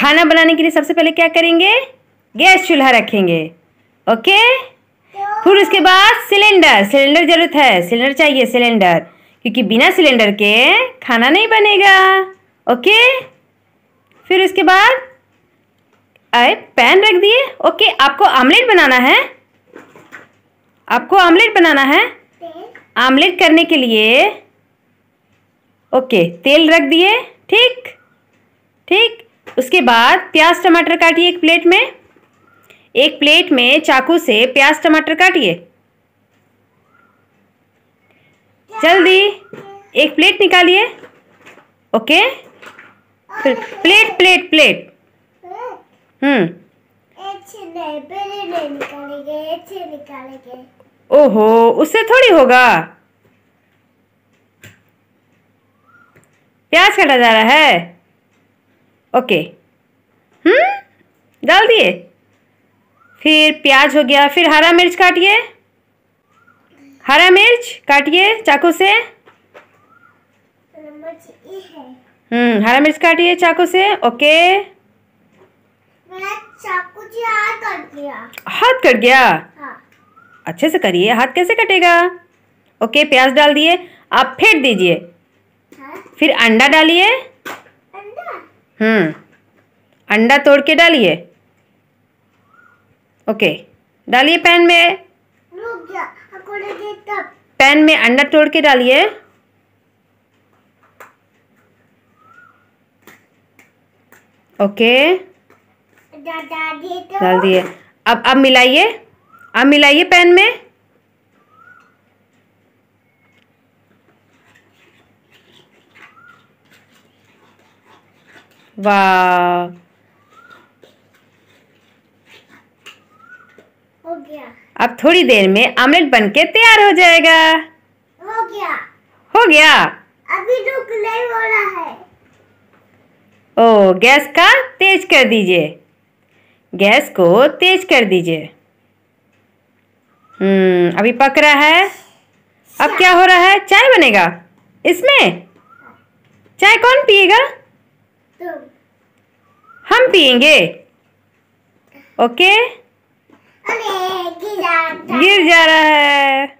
खाना बनाने के लिए सबसे पहले क्या करेंगे गैस चूल्हा रखेंगे ओके फिर उसके बाद सिलेंडर सिलेंडर जरूरत है सिलेंडर चाहिए सिलेंडर क्योंकि बिना सिलेंडर के खाना नहीं बनेगा ओके फिर उसके बाद आए पैन रख दिए ओके आपको आमलेट बनाना है आपको आमलेट बनाना है आमलेट करने के लिए ओके तेल रख दिए ठीक ठीक उसके बाद प्याज टमाटर काटिए एक प्लेट में एक प्लेट में चाकू से प्याज टमाटर काटिए जल्दी एक प्लेट निकालिए ओके फिर प्लेट प्लेट प्लेट हम्म ओहो उससे थोड़ी होगा प्याज काटा जा रहा है ओके हम्म डाल दिए फिर प्याज हो गया फिर हरा मिर्च काटिए हरा मिर्च काटिए चाकू से हम्म हरा मिर्च काटिए चाकू से ओके चाकू जी हाथ कट गया हाथ कट गया हाँ। अच्छे से करिए हाथ कैसे कटेगा ओके प्याज डाल दिए आप फेंट दीजिए हाँ। फिर अंडा डालिए हम्म अंडा तोड़ के डालिए ओके डालिए पैन में पैन में अंडा तोड़ के डालिए ओके डाल दिए तो। अब अब मिलाइए अब मिलाइए पैन में वाह हो गया अब थोड़ी देर में आमलेट बनके तैयार हो जाएगा हो गया हो गया अभी रुक हो रहा है ओ गैस का तेज कर दीजिए गैस को तेज कर दीजिए हम्म अभी पक रहा है अब क्या हो रहा है चाय बनेगा इसमें हाँ। चाय कौन पिएगा पियेंगे ओके गिर जा रहा है